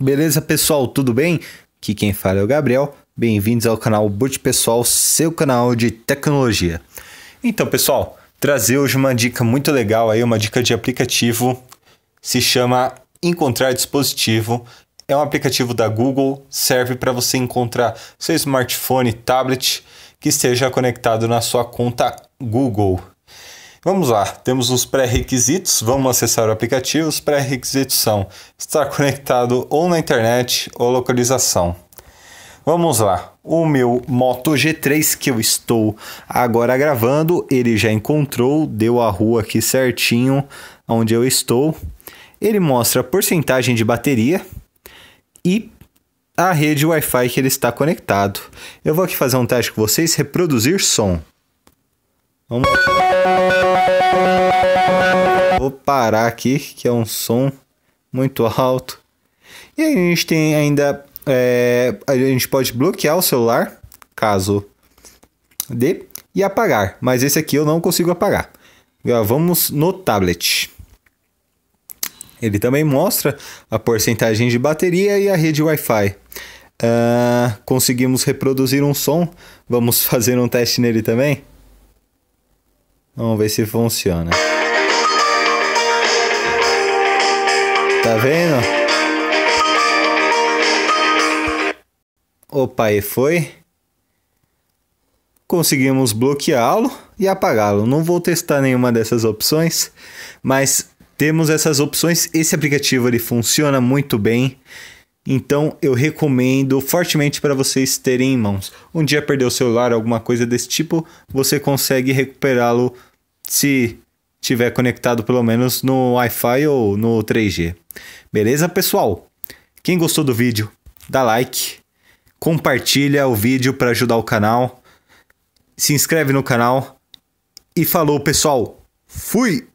Beleza, pessoal? Tudo bem? Aqui quem fala é o Gabriel. Bem-vindos ao canal Boot Pessoal, seu canal de tecnologia. Então, pessoal, trazer hoje uma dica muito legal aí, uma dica de aplicativo. Se chama Encontrar Dispositivo. É um aplicativo da Google, serve para você encontrar seu smartphone, tablet que esteja conectado na sua conta Google. Vamos lá, temos os pré-requisitos, vamos acessar o aplicativo. Os pré-requisitos são estar conectado ou na internet ou localização. Vamos lá. O meu Moto G3 que eu estou agora gravando, ele já encontrou, deu a rua aqui certinho onde eu estou. Ele mostra a porcentagem de bateria e a rede Wi-Fi que ele está conectado. Eu vou aqui fazer um teste com vocês, reproduzir som. Vamos Vou parar aqui, que é um som muito alto. E aí a gente tem ainda. É, a gente pode bloquear o celular, caso dê, e apagar. Mas esse aqui eu não consigo apagar. vamos no tablet. Ele também mostra a porcentagem de bateria e a rede Wi-Fi. Uh, conseguimos reproduzir um som. Vamos fazer um teste nele também? Vamos ver se funciona. Tá vendo? Opa, e foi? Conseguimos bloqueá-lo e apagá-lo. Não vou testar nenhuma dessas opções, mas temos essas opções. Esse aplicativo ele funciona muito bem. Então eu recomendo fortemente para vocês terem em mãos. Um dia perder o celular, alguma coisa desse tipo, você consegue recuperá-lo se tiver conectado pelo menos no Wi-Fi ou no 3G. Beleza, pessoal? Quem gostou do vídeo, dá like, compartilha o vídeo para ajudar o canal, se inscreve no canal e falou, pessoal. Fui!